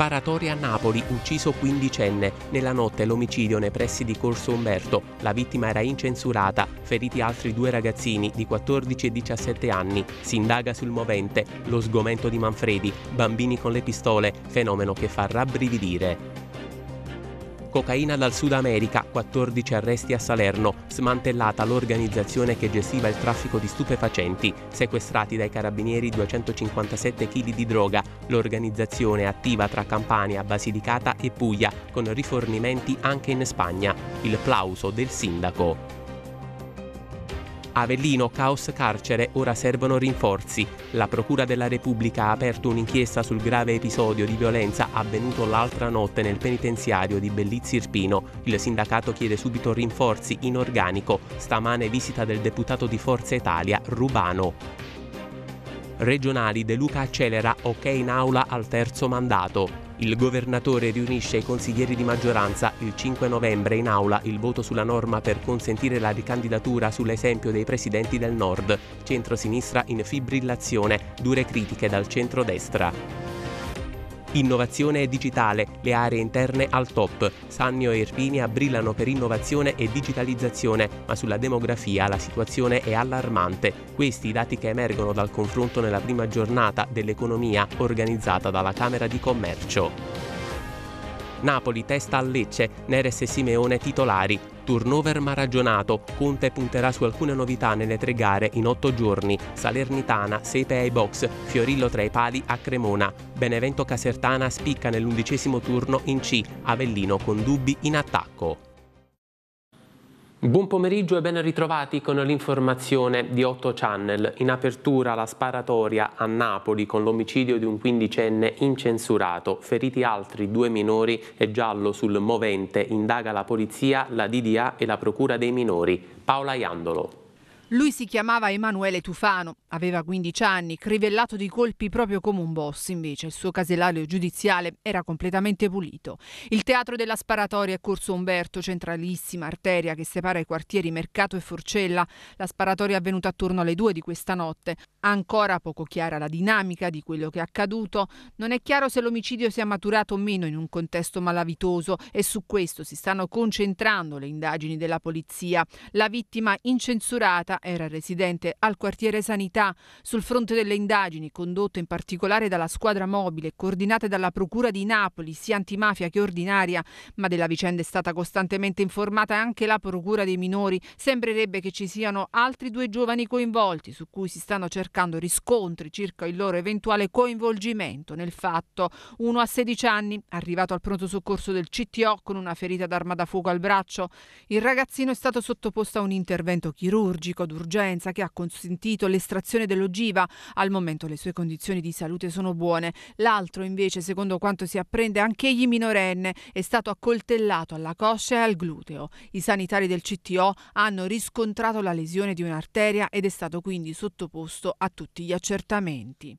Sparatore a Napoli, ucciso quindicenne. Nella notte l'omicidio nei pressi di Corso Umberto. La vittima era incensurata, feriti altri due ragazzini di 14 e 17 anni. Si indaga sul movente, lo sgomento di Manfredi, bambini con le pistole, fenomeno che fa rabbrividire. Cocaina dal Sud America, 14 arresti a Salerno, smantellata l'organizzazione che gestiva il traffico di stupefacenti, sequestrati dai carabinieri 257 kg di droga, l'organizzazione attiva tra Campania, Basilicata e Puglia, con rifornimenti anche in Spagna, il plauso del sindaco. Avellino, caos carcere, ora servono rinforzi. La Procura della Repubblica ha aperto un'inchiesta sul grave episodio di violenza avvenuto l'altra notte nel penitenziario di Bellizzi Irpino. Il sindacato chiede subito rinforzi in organico. Stamane visita del deputato di Forza Italia, Rubano. Regionali De Luca accelera, ok in aula al terzo mandato. Il governatore riunisce i consiglieri di maggioranza il 5 novembre in aula il voto sulla norma per consentire la ricandidatura sull'esempio dei presidenti del Nord, Centro-sinistra in fibrillazione, dure critiche dal centro-destra. Innovazione e digitale, le aree interne al top. Sannio e Irpinia brillano per innovazione e digitalizzazione, ma sulla demografia la situazione è allarmante. Questi i dati che emergono dal confronto nella prima giornata dell'economia organizzata dalla Camera di Commercio. Napoli testa a Lecce, Neres e Simeone titolari, turnover ma ragionato. Conte punterà su alcune novità nelle tre gare in otto giorni. Salernitana, Sepe ai box, Fiorillo tra i pali a Cremona. Benevento Casertana spicca nell'undicesimo turno in C, Avellino con dubbi in attacco. Buon pomeriggio e ben ritrovati con l'informazione di 8 Channel. In apertura la sparatoria a Napoli con l'omicidio di un quindicenne incensurato, feriti altri due minori e giallo sul movente, indaga la polizia, la DDA e la procura dei minori. Paola Iandolo. Lui si chiamava Emanuele Tufano, aveva 15 anni, crivellato di colpi proprio come un boss, invece il suo casellario giudiziale era completamente pulito. Il teatro della sparatoria è Corso Umberto, centralissima arteria che separa i quartieri Mercato e Forcella. La sparatoria è avvenuta attorno alle 2 di questa notte. Ancora poco chiara la dinamica di quello che è accaduto, non è chiaro se l'omicidio sia maturato o meno in un contesto malavitoso e su questo si stanno concentrando le indagini della polizia. La vittima incensurata era residente al quartiere Sanità. Sul fronte delle indagini, condotte in particolare dalla squadra mobile, coordinate dalla Procura di Napoli, sia antimafia che ordinaria, ma della vicenda è stata costantemente informata anche la Procura dei minori, sembrerebbe che ci siano altri due giovani coinvolti, su cui si stanno cercando riscontri circa il loro eventuale coinvolgimento nel fatto. Uno a 16 anni, arrivato al pronto soccorso del CTO con una ferita d'arma da fuoco al braccio. Il ragazzino è stato sottoposto a un intervento chirurgico d'urgenza che ha consentito l'estrazione dell'ogiva. Al momento le sue condizioni di salute sono buone. L'altro invece, secondo quanto si apprende, anch'egli minorenne, è stato accoltellato alla coscia e al gluteo. I sanitari del CTO hanno riscontrato la lesione di un'arteria ed è stato quindi sottoposto a tutti gli accertamenti.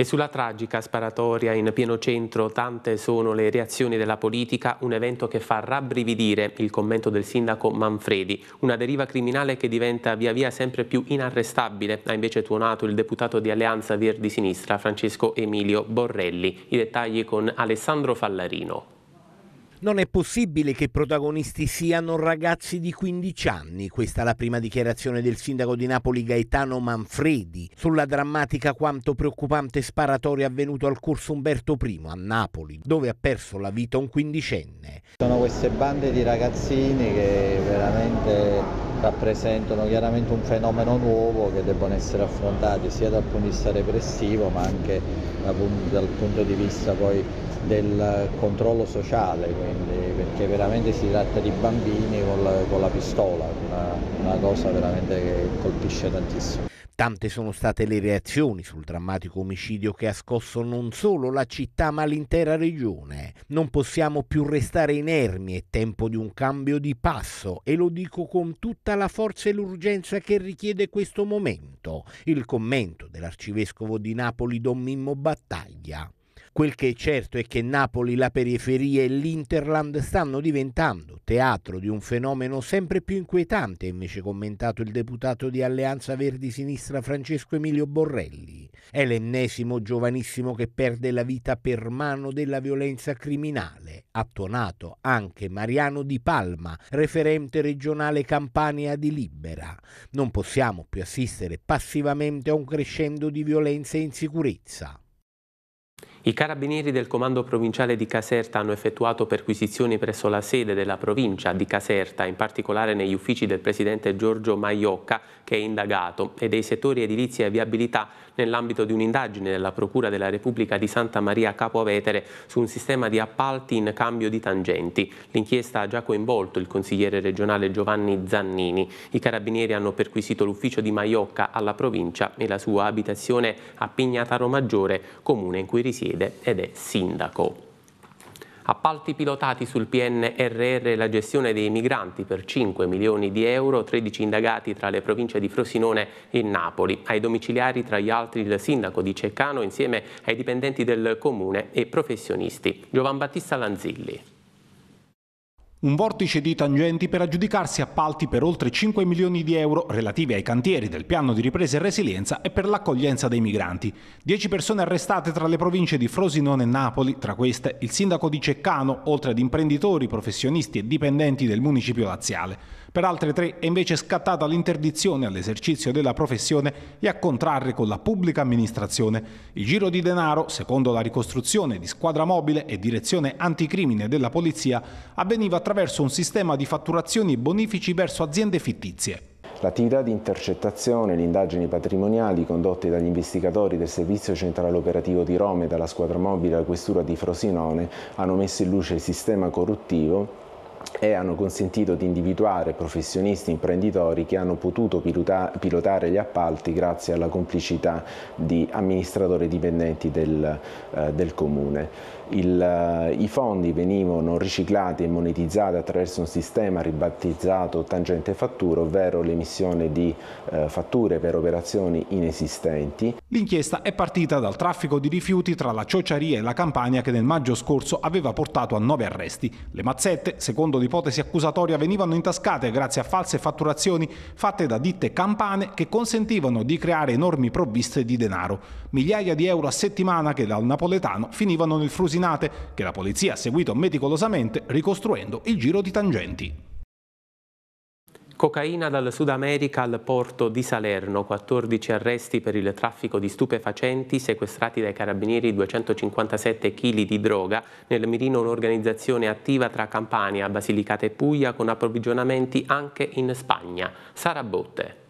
E sulla tragica sparatoria in pieno centro tante sono le reazioni della politica, un evento che fa rabbrividire il commento del sindaco Manfredi, una deriva criminale che diventa via via sempre più inarrestabile, ha invece tuonato il deputato di Alleanza Verdi Sinistra Francesco Emilio Borrelli. I dettagli con Alessandro Fallarino. Non è possibile che i protagonisti siano ragazzi di 15 anni, questa è la prima dichiarazione del sindaco di Napoli Gaetano Manfredi sulla drammatica quanto preoccupante sparatoria avvenuto al corso Umberto I a Napoli, dove ha perso la vita un quindicenne. Sono queste bande di ragazzini che veramente rappresentano chiaramente un fenomeno nuovo che debbono essere affrontati sia dal punto di vista repressivo ma anche dal punto di vista poi del controllo sociale, quindi, perché veramente si tratta di bambini con la, con la pistola, una, una cosa veramente che colpisce tantissimo. Tante sono state le reazioni sul drammatico omicidio che ha scosso non solo la città ma l'intera regione. Non possiamo più restare inermi, è tempo di un cambio di passo e lo dico con tutta la forza e l'urgenza che richiede questo momento. Il commento dell'arcivescovo di Napoli Don Mimmo Battaglia. Quel che è certo è che Napoli, la periferia e l'Interland stanno diventando teatro di un fenomeno sempre più inquietante, ha invece commentato il deputato di Alleanza Verdi Sinistra Francesco Emilio Borrelli. È l'ennesimo giovanissimo che perde la vita per mano della violenza criminale. Attonato anche Mariano Di Palma, referente regionale Campania di Libera. Non possiamo più assistere passivamente a un crescendo di violenza e insicurezza. I carabinieri del comando provinciale di Caserta hanno effettuato perquisizioni presso la sede della provincia di Caserta, in particolare negli uffici del presidente Giorgio Maiocca, che è indagato, e dei settori edilizia e viabilità nell'ambito di un'indagine della Procura della Repubblica di Santa Maria Capovetere su un sistema di appalti in cambio di tangenti. L'inchiesta ha già coinvolto il consigliere regionale Giovanni Zannini. I carabinieri hanno perquisito l'ufficio di Maiocca alla provincia e la sua abitazione a Pignataro Maggiore, comune in cui risiede siede ed è sindaco. Appalti pilotati sul PNRR e la gestione dei migranti per 5 milioni di euro, 13 indagati tra le province di Frosinone e Napoli. Ai domiciliari tra gli altri il sindaco di Ceccano insieme ai dipendenti del comune e professionisti. Giovan Battista Lanzilli. Un vortice di tangenti per aggiudicarsi appalti per oltre 5 milioni di euro relativi ai cantieri del piano di ripresa e resilienza e per l'accoglienza dei migranti. Dieci persone arrestate tra le province di Frosinone e Napoli, tra queste il sindaco di Ceccano, oltre ad imprenditori, professionisti e dipendenti del municipio laziale. Per altre tre è invece scattata l'interdizione all'esercizio della professione e a contrarre con la pubblica amministrazione. Il giro di denaro, secondo la ricostruzione di squadra mobile e direzione anticrimine della polizia, avveniva attraverso un sistema di fatturazioni e bonifici verso aziende fittizie. L'attività di intercettazione e le indagini patrimoniali condotte dagli investigatori del Servizio Centrale Operativo di Roma e dalla squadra mobile alla Questura di Frosinone hanno messo in luce il sistema corruttivo e hanno consentito di individuare professionisti imprenditori che hanno potuto pilotare gli appalti grazie alla complicità di amministratori dipendenti del, eh, del comune il, eh, i fondi venivano riciclati e monetizzati attraverso un sistema ribattizzato tangente fattura, ovvero l'emissione di eh, fatture per operazioni inesistenti. L'inchiesta è partita dal traffico di rifiuti tra la ciociaria e la Campania che nel maggio scorso aveva portato a nove arresti. Le mazzette, secondo l'ipotesi accusatoria, venivano intascate grazie a false fatturazioni fatte da ditte campane che consentivano di creare enormi provviste di denaro. Migliaia di euro a settimana che dal napoletano finivano nel frusinante ravvicinate che la polizia ha seguito meticolosamente ricostruendo il giro di tangenti. Cocaina dal Sud America al porto di Salerno, 14 arresti per il traffico di stupefacenti, sequestrati dai carabinieri 257 kg di droga, nel mirino un'organizzazione attiva tra Campania, Basilicata e Puglia con approvvigionamenti anche in Spagna. Sara Botte.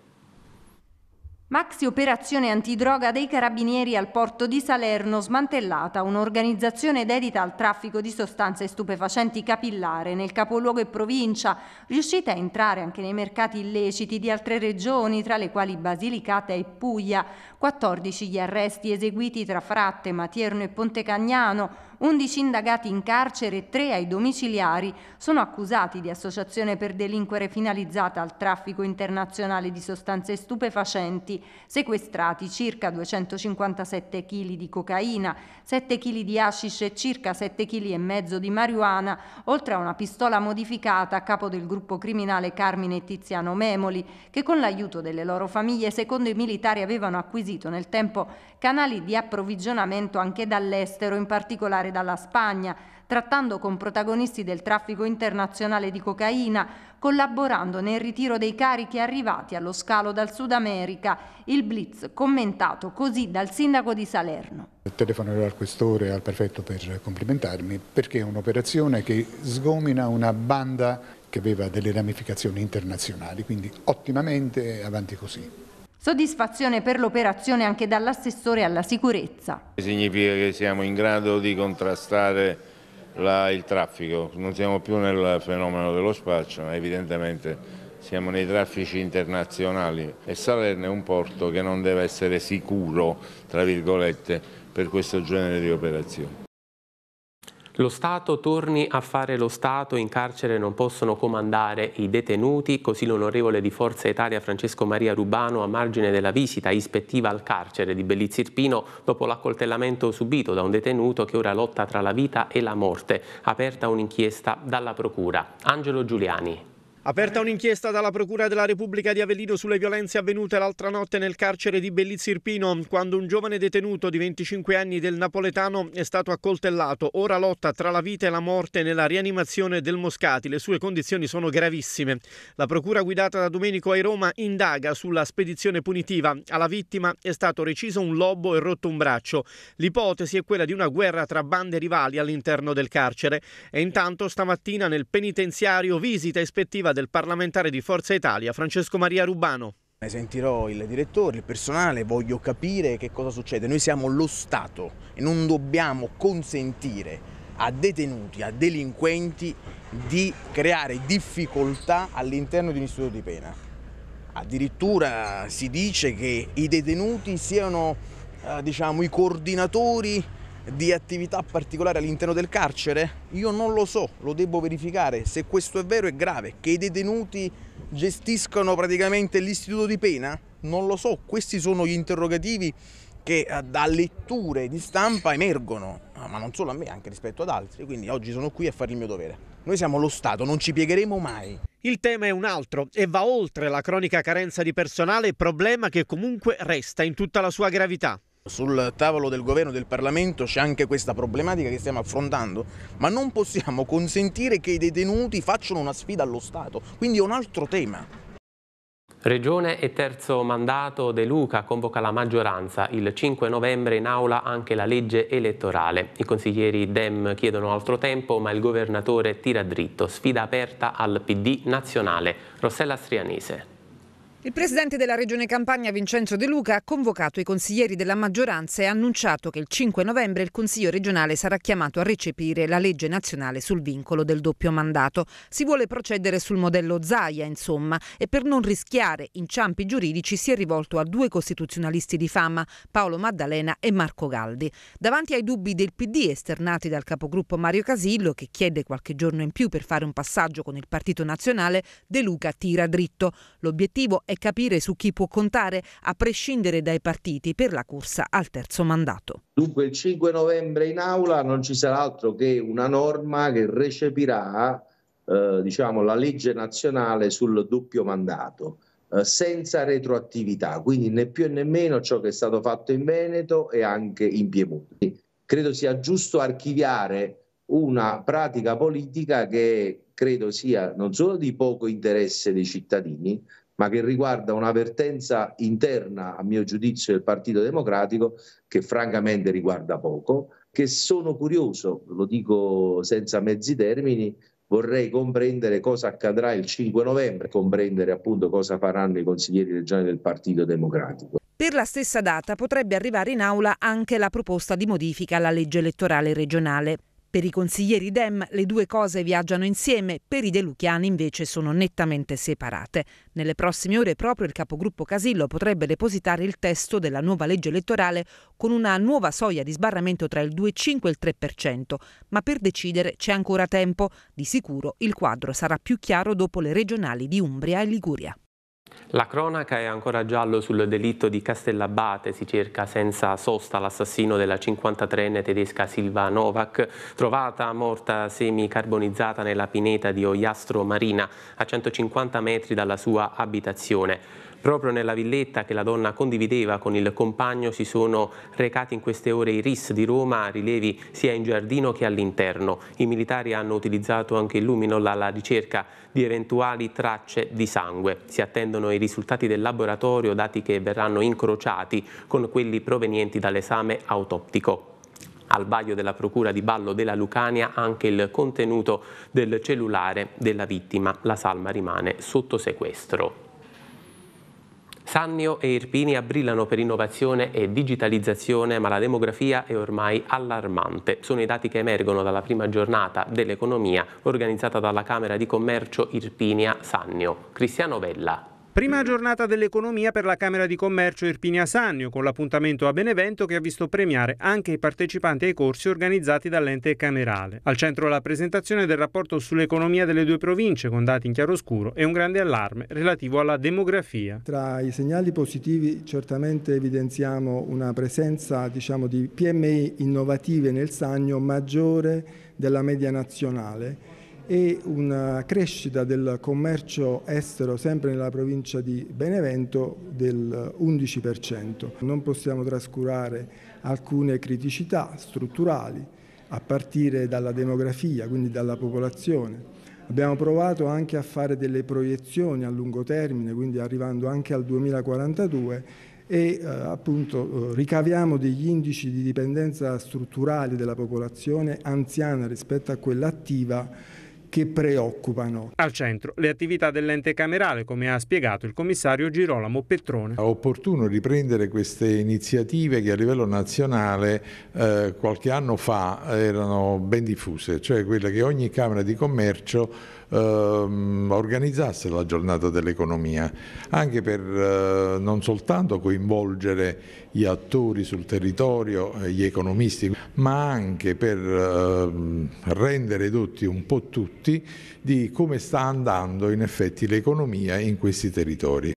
Maxi operazione antidroga dei carabinieri al porto di Salerno smantellata, un'organizzazione dedita al traffico di sostanze stupefacenti capillare nel capoluogo e provincia, riuscita a entrare anche nei mercati illeciti di altre regioni, tra le quali Basilicata e Puglia. 14 gli arresti eseguiti tra Fratte, Matierno e Pontecagnano, 11 indagati in carcere e 3 ai domiciliari sono accusati di associazione per delinquere finalizzata al traffico internazionale di sostanze stupefacenti, sequestrati circa 257 kg di cocaina, 7 kg di hashish e circa 7 kg e mezzo di marijuana, oltre a una pistola modificata a capo del gruppo criminale Carmine e Tiziano Memoli, che con l'aiuto delle loro famiglie, secondo i militari, avevano acquisito nel tempo canali di approvvigionamento anche dall'estero, in particolare particolare dalla Spagna, trattando con protagonisti del traffico internazionale di cocaina, collaborando nel ritiro dei carichi arrivati allo scalo dal Sud America. Il blitz commentato così dal sindaco di Salerno. Telefonerò al questore e al prefetto per complimentarmi perché è un'operazione che sgomina una banda che aveva delle ramificazioni internazionali, quindi ottimamente avanti così. Soddisfazione per l'operazione anche dall'assessore alla sicurezza. Significa che siamo in grado di contrastare la, il traffico, non siamo più nel fenomeno dello spaccio, ma evidentemente siamo nei traffici internazionali e Salerno è un porto che non deve essere sicuro, tra virgolette, per questo genere di operazioni. Lo Stato torni a fare lo Stato, in carcere non possono comandare i detenuti, così l'onorevole di Forza Italia Francesco Maria Rubano a margine della visita ispettiva al carcere di Bellizzirpino dopo l'accoltellamento subito da un detenuto che ora lotta tra la vita e la morte, aperta un'inchiesta dalla Procura. Angelo Giuliani. Aperta un'inchiesta dalla Procura della Repubblica di Avellino sulle violenze avvenute l'altra notte nel carcere di Bellizzirpino, quando un giovane detenuto di 25 anni del napoletano è stato accoltellato. Ora lotta tra la vita e la morte nella rianimazione del Moscati. Le sue condizioni sono gravissime. La Procura guidata da Domenico ai Roma indaga sulla spedizione punitiva. Alla vittima è stato reciso un lobo e rotto un braccio. L'ipotesi è quella di una guerra tra bande rivali all'interno del carcere. E intanto stamattina nel penitenziario visita ispettiva iniziativa del parlamentare di Forza Italia Francesco Maria Rubano. Ne sentirò il direttore, il personale, voglio capire che cosa succede. Noi siamo lo Stato e non dobbiamo consentire a detenuti, a delinquenti di creare difficoltà all'interno di un istituto di pena. Addirittura si dice che i detenuti siano eh, diciamo, i coordinatori di attività particolari all'interno del carcere? Io non lo so, lo devo verificare. Se questo è vero è grave. Che i detenuti gestiscono praticamente l'istituto di pena? Non lo so, questi sono gli interrogativi che eh, da letture di stampa emergono, ah, ma non solo a me, anche rispetto ad altri, quindi oggi sono qui a fare il mio dovere. Noi siamo lo Stato, non ci piegheremo mai. Il tema è un altro e va oltre la cronica carenza di personale, problema che comunque resta in tutta la sua gravità sul tavolo del governo e del Parlamento c'è anche questa problematica che stiamo affrontando, ma non possiamo consentire che i detenuti facciano una sfida allo Stato, quindi è un altro tema. Regione e terzo mandato De Luca convoca la maggioranza. Il 5 novembre in aula anche la legge elettorale. I consiglieri Dem chiedono altro tempo, ma il governatore tira dritto. Sfida aperta al PD nazionale. Rossella Strianese. Il presidente della Regione Campania Vincenzo De Luca ha convocato i consiglieri della maggioranza e ha annunciato che il 5 novembre il Consiglio regionale sarà chiamato a recepire la legge nazionale sul vincolo del doppio mandato. Si vuole procedere sul modello Zaia, insomma, e per non rischiare inciampi giuridici si è rivolto a due costituzionalisti di fama, Paolo Maddalena e Marco Galdi. Davanti ai dubbi del PD esternati dal capogruppo Mario Casillo, che chiede qualche giorno in più per fare un passaggio con il Partito Nazionale, De Luca tira dritto. L'obiettivo è capire su chi può contare, a prescindere dai partiti, per la corsa al terzo mandato. Dunque il 5 novembre in aula non ci sarà altro che una norma che recepirà eh, diciamo, la legge nazionale sul doppio mandato eh, senza retroattività, quindi né più né meno ciò che è stato fatto in Veneto e anche in Piemonte. Credo sia giusto archiviare una pratica politica che credo sia non solo di poco interesse dei cittadini, ma che riguarda una vertenza interna, a mio giudizio, del Partito Democratico, che francamente riguarda poco, che sono curioso, lo dico senza mezzi termini, vorrei comprendere cosa accadrà il 5 novembre, comprendere appunto cosa faranno i consiglieri regionali del Partito Democratico. Per la stessa data potrebbe arrivare in aula anche la proposta di modifica alla legge elettorale regionale. Per i consiglieri Dem le due cose viaggiano insieme, per i deluchiani invece sono nettamente separate. Nelle prossime ore proprio il capogruppo Casillo potrebbe depositare il testo della nuova legge elettorale con una nuova soglia di sbarramento tra il 2,5 e il 3%, ma per decidere c'è ancora tempo. Di sicuro il quadro sarà più chiaro dopo le regionali di Umbria e Liguria. La cronaca è ancora giallo sul delitto di Castellabate, si cerca senza sosta l'assassino della 53enne tedesca Silva Novak, trovata morta semicarbonizzata nella pineta di Oiastro Marina, a 150 metri dalla sua abitazione. Proprio nella villetta che la donna condivideva con il compagno si sono recati in queste ore i RIS di Roma, rilevi sia in giardino che all'interno. I militari hanno utilizzato anche il luminol alla ricerca di eventuali tracce di sangue. Si attendono i risultati del laboratorio, dati che verranno incrociati con quelli provenienti dall'esame autoptico al vaglio della procura di Ballo della Lucania anche il contenuto del cellulare della vittima. La salma rimane sotto sequestro. Sannio e Irpinia brillano per innovazione e digitalizzazione, ma la demografia è ormai allarmante. Sono i dati che emergono dalla prima giornata dell'economia organizzata dalla Camera di Commercio Irpinia-Sannio. Cristiano Vella. Prima giornata dell'economia per la Camera di Commercio Irpinia Sannio, con l'appuntamento a Benevento che ha visto premiare anche i partecipanti ai corsi organizzati dall'ente camerale. Al centro la presentazione del rapporto sull'economia delle due province, con dati in chiaroscuro e un grande allarme relativo alla demografia. Tra i segnali positivi certamente evidenziamo una presenza diciamo, di PMI innovative nel Sannio maggiore della media nazionale e una crescita del commercio estero sempre nella provincia di Benevento del 11%. Non possiamo trascurare alcune criticità strutturali a partire dalla demografia, quindi dalla popolazione. Abbiamo provato anche a fare delle proiezioni a lungo termine, quindi arrivando anche al 2042 e eh, appunto eh, ricaviamo degli indici di dipendenza strutturale della popolazione anziana rispetto a quella attiva che preoccupano. Al centro le attività dell'ente camerale, come ha spiegato il commissario Girolamo Petrone. È opportuno riprendere queste iniziative che a livello nazionale eh, qualche anno fa erano ben diffuse, cioè quella che ogni Camera di Commercio ehm, organizzasse la giornata dell'economia, anche per eh, non soltanto coinvolgere gli attori sul territorio, eh, gli economisti, ma anche per eh, rendere tutti un po' tutti di come sta andando in effetti l'economia in questi territori.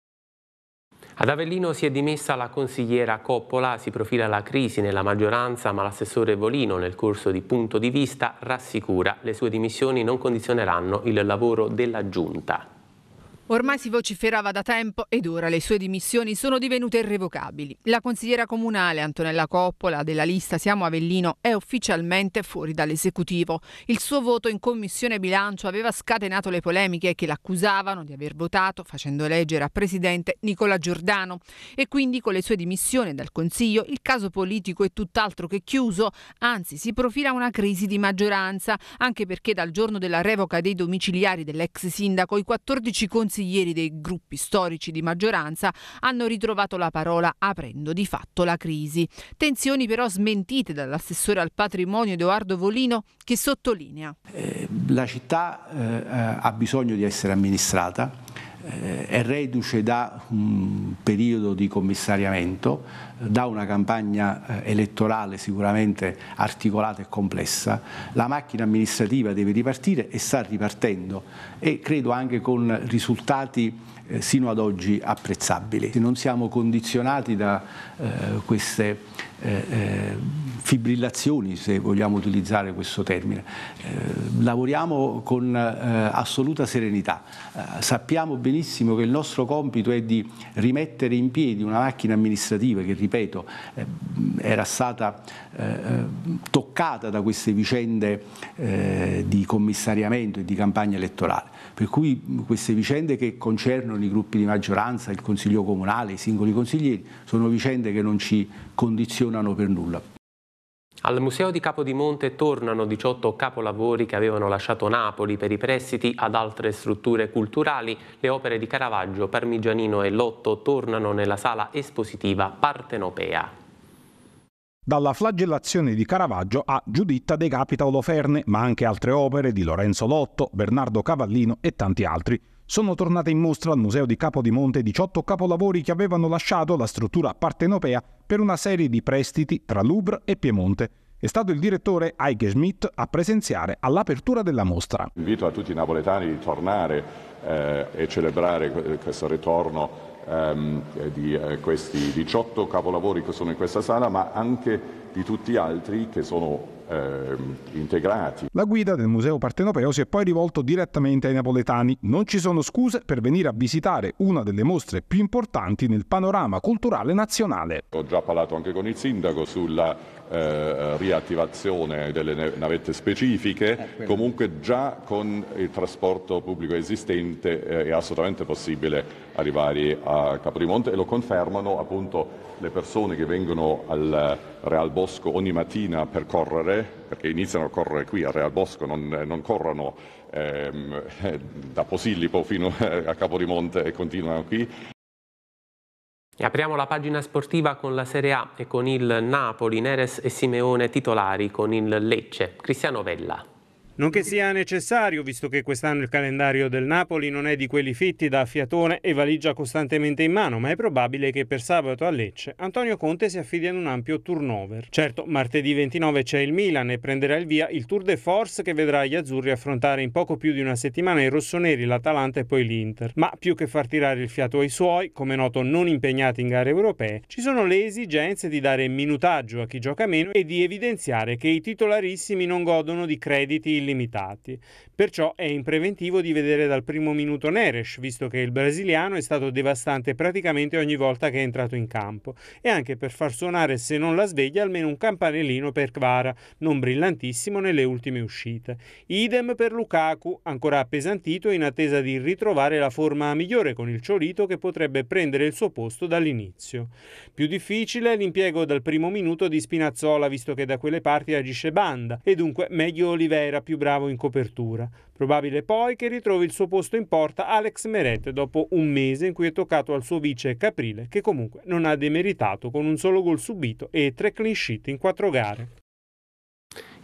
Ad Avellino si è dimessa la consigliera Coppola, si profila la crisi nella maggioranza, ma l'assessore Volino nel corso di punto di vista rassicura le sue dimissioni non condizioneranno il lavoro della Giunta. Ormai si vociferava da tempo ed ora le sue dimissioni sono divenute irrevocabili. La consigliera comunale Antonella Coppola della lista Siamo Avellino è ufficialmente fuori dall'esecutivo. Il suo voto in commissione bilancio aveva scatenato le polemiche che l'accusavano di aver votato facendo eleggere a presidente Nicola Giordano e quindi con le sue dimissioni dal Consiglio il caso politico è tutt'altro che chiuso, anzi si profila una crisi di maggioranza, anche perché dal giorno della revoca dei domiciliari dell'ex sindaco i 14 consiglieri consiglieri dei gruppi storici di maggioranza hanno ritrovato la parola aprendo di fatto la crisi. Tensioni però smentite dall'assessore al patrimonio Edoardo Volino che sottolinea. Eh, la città eh, eh ha bisogno di essere amministrata eh, è reduce da un periodo di commissariamento, da una campagna eh, elettorale sicuramente articolata e complessa, la macchina amministrativa deve ripartire e sta ripartendo e credo anche con risultati eh, sino ad oggi apprezzabili. Non siamo condizionati da eh, queste eh, fibrillazioni, se vogliamo utilizzare questo termine. Eh, lavoriamo con eh, assoluta serenità, eh, sappiamo benissimo che il nostro compito è di rimettere in piedi una macchina amministrativa che, ripeto, eh, era stata eh, eh, toccata da queste vicende di commissariamento e di campagna elettorale. Per cui queste vicende che concernono i gruppi di maggioranza, il Consiglio Comunale, i singoli consiglieri, sono vicende che non ci condizionano per nulla. Al Museo di Capodimonte tornano 18 capolavori che avevano lasciato Napoli per i prestiti ad altre strutture culturali. Le opere di Caravaggio, Parmigianino e Lotto tornano nella sala espositiva partenopea. Dalla flagellazione di Caravaggio a Giuditta De Capita Oloferne, ma anche altre opere di Lorenzo Lotto, Bernardo Cavallino e tanti altri. Sono tornate in mostra al Museo di Capodimonte 18 capolavori che avevano lasciato la struttura partenopea per una serie di prestiti tra Louvre e Piemonte. È stato il direttore Heike Schmidt a presenziare all'apertura della mostra. Invito a tutti i napoletani di tornare eh, e celebrare questo ritorno ehm, eh, di eh, questi 18 capolavori che sono in questa sala, ma anche di tutti gli altri che sono eh, integrati. La guida del Museo Partenopeo si è poi rivolto direttamente ai napoletani. Non ci sono scuse per venire a visitare una delle mostre più importanti nel panorama culturale nazionale. Ho già parlato anche con il sindaco sulla eh, riattivazione delle navette specifiche, eh, comunque già con il trasporto pubblico esistente eh, è assolutamente possibile arrivare a Capodimonte e lo confermano appunto le persone che vengono al Real Bosco ogni mattina per correre, perché iniziano a correre qui al Real Bosco, non, non corrono ehm, da Posillipo fino eh, a Capodimonte e continuano qui. E apriamo la pagina sportiva con la Serie A e con il Napoli, Neres e Simeone titolari, con il Lecce, Cristiano Vella. Non che sia necessario, visto che quest'anno il calendario del Napoli non è di quelli fitti da fiatone e valigia costantemente in mano, ma è probabile che per sabato a Lecce Antonio Conte si affidi ad un ampio turnover. Certo, martedì 29 c'è il Milan e prenderà il via il Tour de Force che vedrà gli azzurri affrontare in poco più di una settimana i rossoneri, l'Atalanta e poi l'Inter. Ma più che far tirare il fiato ai suoi, come noto non impegnati in gare europee, ci sono le esigenze di dare minutaggio a chi gioca meno e di evidenziare che i titolarissimi non godono di crediti illimitati limitati. Perciò è in preventivo di vedere dal primo minuto Neres, visto che il brasiliano è stato devastante praticamente ogni volta che è entrato in campo, e anche per far suonare, se non la sveglia, almeno un campanellino per Kvara, non brillantissimo nelle ultime uscite. Idem per Lukaku, ancora appesantito in attesa di ritrovare la forma migliore con il Ciolito che potrebbe prendere il suo posto dall'inizio. Più difficile è l'impiego dal primo minuto di Spinazzola, visto che da quelle parti agisce Banda, e dunque meglio Oliveira più bravo in copertura. Probabile poi che ritrovi il suo posto in porta Alex Meret dopo un mese in cui è toccato al suo vice Caprile, che comunque non ha demeritato con un solo gol subito e tre clean sheet in quattro gare.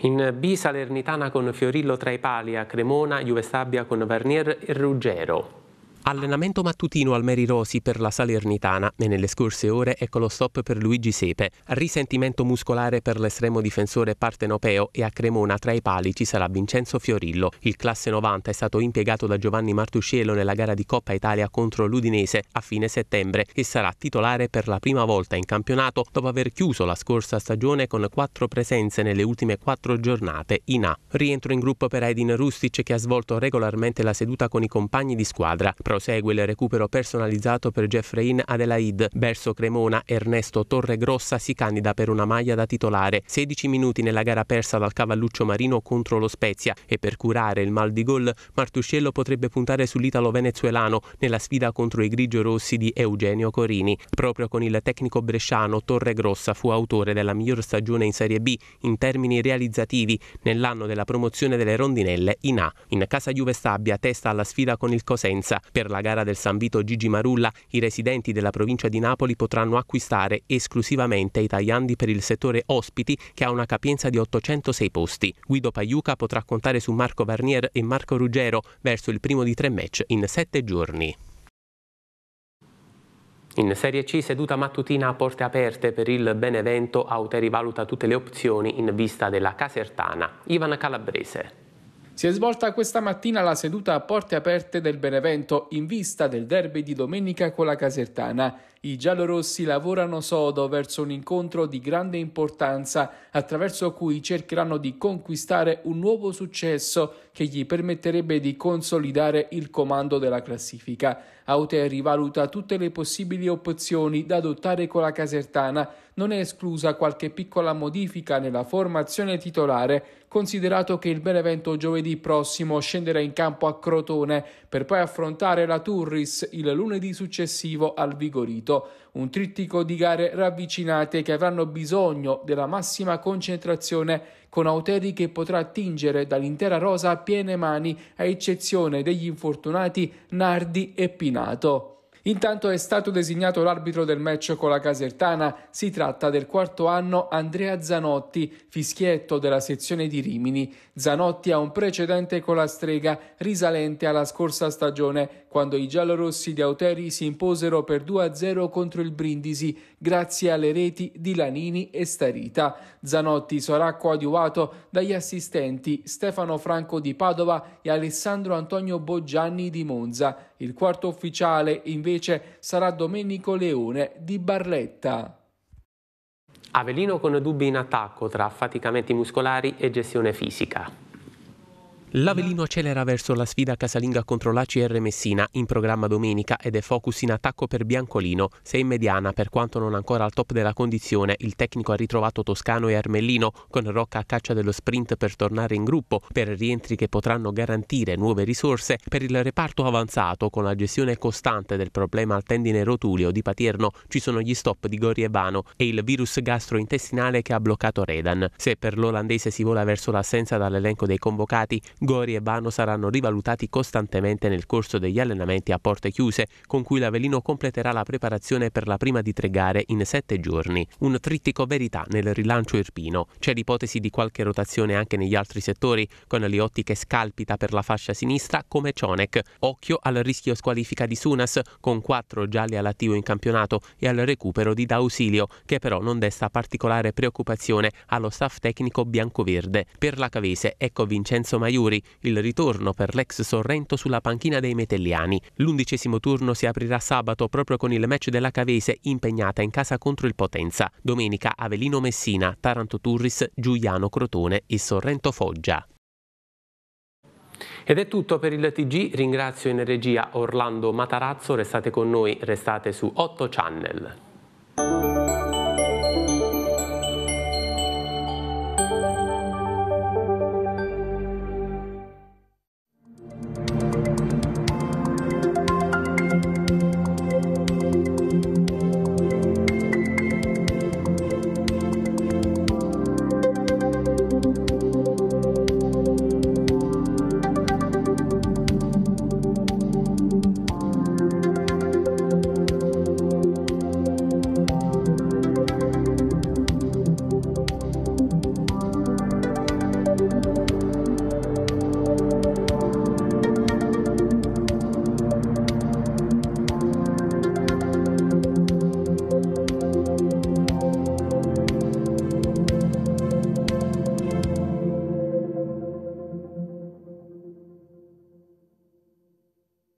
In B Salernitana con Fiorillo tra i pali a Cremona, Juve Stabia con Vernier e Ruggero. Allenamento mattutino al Mary Rosi per la Salernitana e nelle scorse ore ecco lo stop per Luigi Sepe. Risentimento muscolare per l'estremo difensore partenopeo e a Cremona tra i pali ci sarà Vincenzo Fiorillo. Il classe 90 è stato impiegato da Giovanni Martuscello nella gara di Coppa Italia contro l'Udinese a fine settembre e sarà titolare per la prima volta in campionato dopo aver chiuso la scorsa stagione con quattro presenze nelle ultime quattro giornate in A. Rientro in gruppo per Edin Rustic che ha svolto regolarmente la seduta con i compagni di squadra. Pro Prosegue il recupero personalizzato per Jeffrein Adelaide. Verso Cremona Ernesto Torregrossa si candida per una maglia da titolare. 16 minuti nella gara persa dal Cavalluccio Marino contro lo Spezia e per curare il mal di gol Martuscello potrebbe puntare sull'italo-venezuelano nella sfida contro i grigio-rossi di Eugenio Corini. Proprio con il tecnico bresciano Torregrossa fu autore della miglior stagione in Serie B in termini realizzativi nell'anno della promozione delle rondinelle in A. In casa Juve Stabia testa alla sfida con il Cosenza. Per per la gara del San Vito Gigi Marulla, i residenti della provincia di Napoli potranno acquistare esclusivamente i tagliandi per il settore ospiti che ha una capienza di 806 posti. Guido Paiuca potrà contare su Marco Varnier e Marco Ruggero verso il primo di tre match in sette giorni. In Serie C seduta mattutina a porte aperte per il Benevento, Auteri valuta tutte le opzioni in vista della Casertana. Ivan Calabrese. Si è svolta questa mattina la seduta a porte aperte del Benevento in vista del derby di domenica con la Casertana. I giallorossi lavorano sodo verso un incontro di grande importanza attraverso cui cercheranno di conquistare un nuovo successo che gli permetterebbe di consolidare il comando della classifica. Auteri rivaluta tutte le possibili opzioni da adottare con la Casertana, non è esclusa qualche piccola modifica nella formazione titolare, considerato che il Benevento giovedì prossimo scenderà in campo a Crotone per poi affrontare la Turris il lunedì successivo al Vigorito, un trittico di gare ravvicinate che avranno bisogno della massima concentrazione con Auteri che potrà attingere dall'intera rosa a piene mani, a eccezione degli infortunati Nardi e Pinato. Intanto è stato designato l'arbitro del match con la Casertana, si tratta del quarto anno Andrea Zanotti, fischietto della sezione di Rimini. Zanotti ha un precedente con la Strega risalente alla scorsa stagione, quando i giallorossi di Auteri si imposero per 2-0 contro il Brindisi, grazie alle reti di Lanini e Starita. Zanotti sarà coadiuvato dagli assistenti Stefano Franco di Padova e Alessandro Antonio Boggianni di Monza. Il quarto ufficiale invece sarà Domenico Leone di Barletta. Avelino con dubbi in attacco tra affaticamenti muscolari e gestione fisica. L'Avelino accelera verso la sfida casalinga contro l'ACR Messina, in programma domenica ed è focus in attacco per Biancolino. Se in mediana, per quanto non ancora al top della condizione, il tecnico ha ritrovato Toscano e Armellino, con Rocca a caccia dello sprint per tornare in gruppo, per rientri che potranno garantire nuove risorse per il reparto avanzato, con la gestione costante del problema al tendine rotuleo di Paterno ci sono gli stop di Gorievano e il virus gastrointestinale che ha bloccato Redan. Se per l'olandese si vola verso l'assenza dall'elenco dei convocati, Gori e Vano saranno rivalutati costantemente nel corso degli allenamenti a porte chiuse, con cui l'Avelino completerà la preparazione per la prima di tre gare in sette giorni. Un trittico verità nel rilancio irpino. C'è l'ipotesi di qualche rotazione anche negli altri settori, con Liotti che scalpita per la fascia sinistra come Cionek. Occhio al rischio squalifica di Sunas, con quattro gialli all'attivo in campionato e al recupero di D'Ausilio, che però non desta particolare preoccupazione allo staff tecnico biancoverde. Per la Cavese, ecco Vincenzo Maiuri Casturi, il ritorno per l'ex Sorrento sulla panchina dei metelliani. L'undicesimo turno si aprirà sabato proprio con il match della Cavese impegnata in casa contro il Potenza. Domenica Avelino Messina, Taranto Turris, Giuliano Crotone e Sorrento Foggia. Ed è tutto per il TG, ringrazio in regia Orlando Matarazzo, restate con noi, restate su 8 Channel.